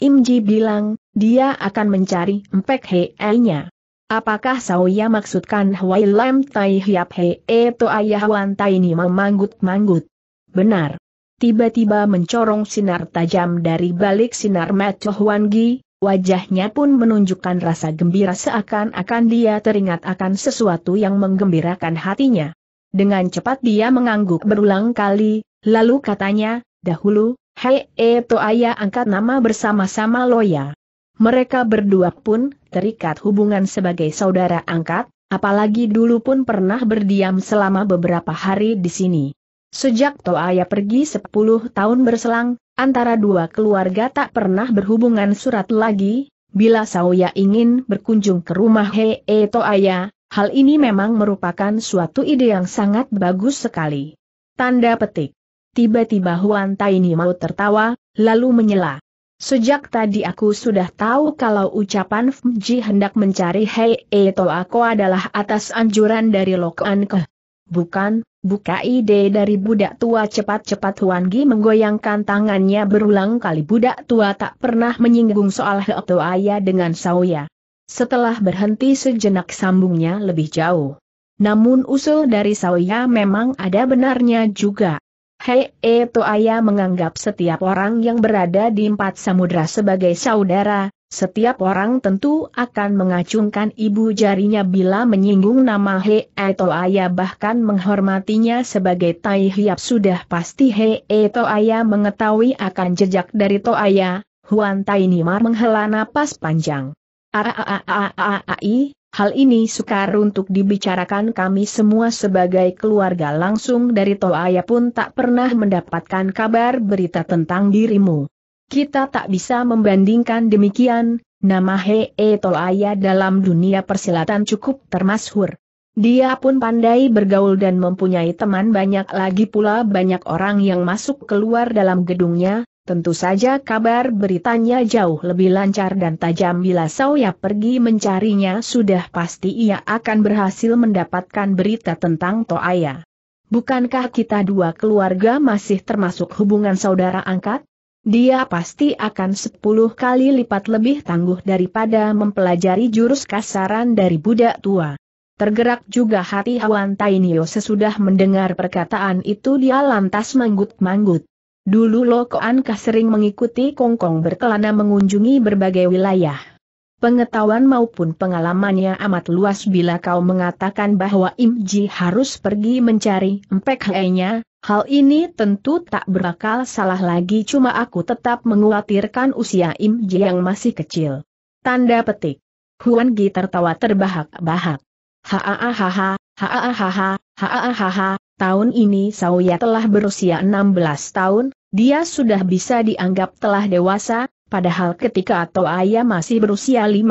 Imji bilang, dia akan mencari Mpek Hei-nya. Apakah Sauya maksudkan Hwai Lam Tai Hiap He itu e Ayah Wan Tai Ni memanggut-manggut? Benar. Tiba-tiba mencorong sinar tajam dari balik sinar Macho Wan Gi, wajahnya pun menunjukkan rasa gembira seakan-akan dia teringat akan sesuatu yang menggembirakan hatinya. Dengan cepat dia mengangguk berulang kali, lalu katanya, dahulu, Hei itu e Ayah angkat nama bersama-sama Loya. Mereka berdua pun terikat hubungan sebagai saudara angkat, apalagi dulu pun pernah berdiam selama beberapa hari di sini. Sejak Toaya pergi 10 tahun berselang, antara dua keluarga tak pernah berhubungan surat lagi, bila Sauya ingin berkunjung ke rumah Hee Toaya, hal ini memang merupakan suatu ide yang sangat bagus sekali. Tanda petik. Tiba-tiba Huan Taini mau tertawa, lalu menyela. Sejak tadi aku sudah tahu kalau ucapan Fmji hendak mencari Hei Eto aku adalah atas anjuran dari Lokoan Ke. Bukan, buka ide dari budak tua cepat-cepat Huan Gi menggoyangkan tangannya berulang kali budak tua tak pernah menyinggung soal Hei Eto Aya dengan Sauya. Setelah berhenti sejenak sambungnya lebih jauh. Namun usul dari Sauya memang ada benarnya juga. Hei Eto Ayah menganggap setiap orang yang berada di empat samudra sebagai saudara, setiap orang tentu akan mengacungkan ibu jarinya bila menyinggung nama He Eto Ayah bahkan menghormatinya sebagai Tai Hiap sudah pasti He Eto Ayah mengetahui akan jejak dari Toaya, Huan Tai Nimar menghela napas panjang. Aaaaaaai, Hal ini sukar untuk dibicarakan kami semua sebagai keluarga langsung dari Toaya pun tak pernah mendapatkan kabar berita tentang dirimu. Kita tak bisa membandingkan demikian, nama Hee Toaya dalam dunia persilatan cukup termasyhur. Dia pun pandai bergaul dan mempunyai teman banyak lagi pula banyak orang yang masuk keluar dalam gedungnya, Tentu saja kabar beritanya jauh lebih lancar dan tajam bila Sauya pergi mencarinya sudah pasti ia akan berhasil mendapatkan berita tentang Toaya. Bukankah kita dua keluarga masih termasuk hubungan saudara angkat? Dia pasti akan sepuluh kali lipat lebih tangguh daripada mempelajari jurus kasaran dari budak tua. Tergerak juga hati Hawan Tainio sesudah mendengar perkataan itu dia lantas manggut-manggut. Dulu Lokoan Kah sering mengikuti Kongkong berkelana mengunjungi berbagai wilayah. Pengetahuan maupun pengalamannya amat luas bila kau mengatakan bahwa Im Ji harus pergi mencari empek nya hal ini tentu tak berakal salah lagi cuma aku tetap mengkhawatirkan usia Im Ji yang masih kecil. Tanda petik. Huan Gi tertawa terbahak-bahak. Haahaha, haahaha, haahaha, tahun ini Sauya telah berusia 16 tahun, dia sudah bisa dianggap telah dewasa, padahal ketika atau Ayah masih berusia 15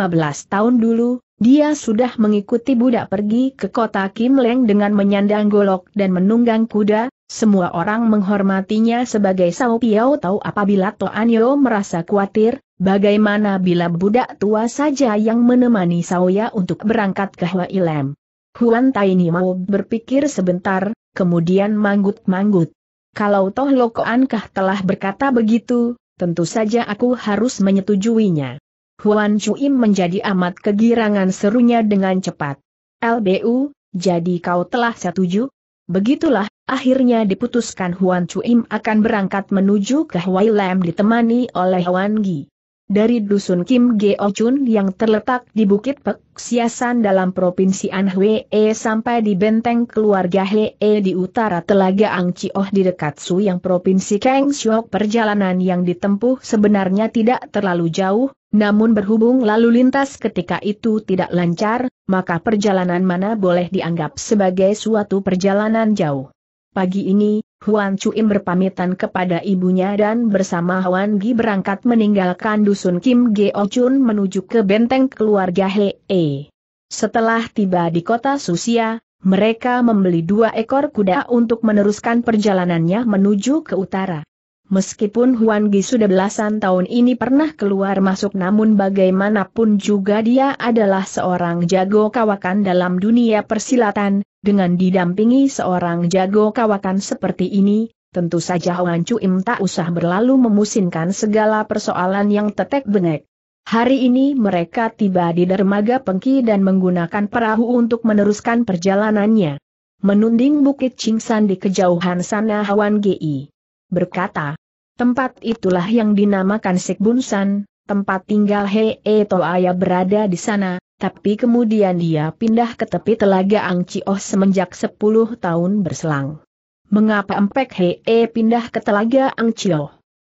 tahun dulu, dia sudah mengikuti budak pergi ke kota Kim Leng dengan menyandang golok dan menunggang kuda, semua orang menghormatinya sebagai Sao Piao tahu apabila Yeo merasa khawatir, bagaimana bila budak tua saja yang menemani Ya untuk berangkat ke Hua Ilem. Huan Taini mau berpikir sebentar, kemudian manggut-manggut. Kalau Toh Lokoankah telah berkata begitu, tentu saja aku harus menyetujuinya. Huan Chuim menjadi amat kegirangan serunya dengan cepat. LBU, jadi kau telah setuju? Begitulah, akhirnya diputuskan Huan Chuim akan berangkat menuju ke Huai Lam ditemani oleh Huan Gi dari dusun Kim Geo Chun yang terletak di Bukit Pek, Siasan dalam Provinsi Anhui e, sampai di benteng keluarga Hee di utara Telaga Ang Angcioh di dekat Su yang Provinsi Shok perjalanan yang ditempuh sebenarnya tidak terlalu jauh, namun berhubung lalu lintas ketika itu tidak lancar, maka perjalanan mana boleh dianggap sebagai suatu perjalanan jauh. Pagi ini, Huan Chuim berpamitan kepada ibunya dan bersama Huan Gi berangkat meninggalkan dusun Kim Geo oh Chun menuju ke benteng keluarga Hee. E. Setelah tiba di kota Susia, mereka membeli dua ekor kuda untuk meneruskan perjalanannya menuju ke utara. Meskipun Huan Gi sudah belasan tahun ini pernah keluar masuk namun bagaimanapun juga dia adalah seorang jago kawakan dalam dunia persilatan, dengan didampingi seorang jago kawakan seperti ini, tentu saja Huan Chu Im tak usah berlalu memusingkan segala persoalan yang tetek bengek. Hari ini mereka tiba di dermaga pengki dan menggunakan perahu untuk meneruskan perjalanannya. Menunding Bukit Cingsan di kejauhan sana Huan Gi berkata, Tempat itulah yang dinamakan Sekbunsan, tempat tinggal Hee -e Toaya berada di sana, tapi kemudian dia pindah ke tepi telaga Ang Angcioh semenjak 10 tahun berselang. Mengapa Empek Hee -e pindah ke telaga Ang Angcioh?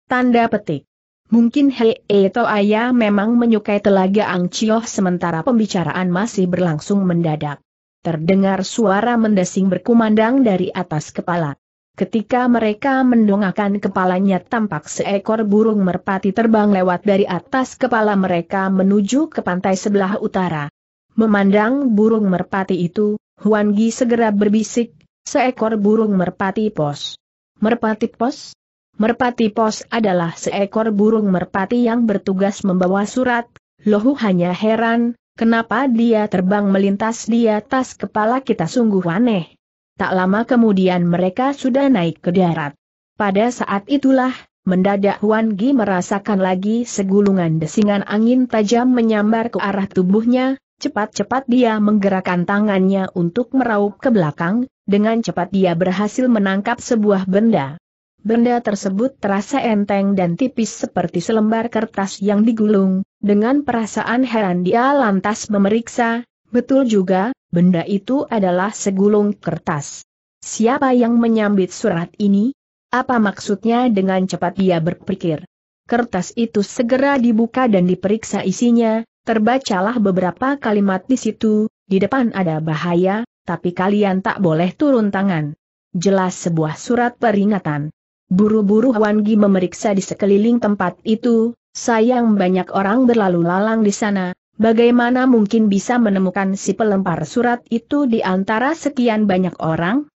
Tanda petik. Mungkin Hei Eto Toaya memang menyukai telaga Ang Chioh sementara pembicaraan masih berlangsung mendadak. Terdengar suara mendesing berkumandang dari atas kepala. Ketika mereka mendongakkan kepalanya tampak seekor burung merpati terbang lewat dari atas kepala mereka menuju ke pantai sebelah utara. Memandang burung merpati itu, Huan Gi segera berbisik, seekor burung merpati pos. Merpati pos? Merpati pos adalah seekor burung merpati yang bertugas membawa surat, Lohu hanya heran, kenapa dia terbang melintas di atas kepala kita sungguh aneh. Tak lama kemudian mereka sudah naik ke darat. Pada saat itulah, mendadak Huan Gi merasakan lagi segulungan desingan angin tajam menyambar ke arah tubuhnya, cepat-cepat dia menggerakkan tangannya untuk meraup ke belakang, dengan cepat dia berhasil menangkap sebuah benda. Benda tersebut terasa enteng dan tipis seperti selembar kertas yang digulung, dengan perasaan heran dia lantas memeriksa, betul juga, benda itu adalah segulung kertas. Siapa yang menyambit surat ini? Apa maksudnya dengan cepat dia berpikir? Kertas itu segera dibuka dan diperiksa isinya, terbacalah beberapa kalimat di situ, di depan ada bahaya, tapi kalian tak boleh turun tangan. Jelas sebuah surat peringatan. Buru-buru Wangi memeriksa di sekeliling tempat itu, sayang banyak orang berlalu lalang di sana, Bagaimana mungkin bisa menemukan si pelempar surat itu di antara sekian banyak orang?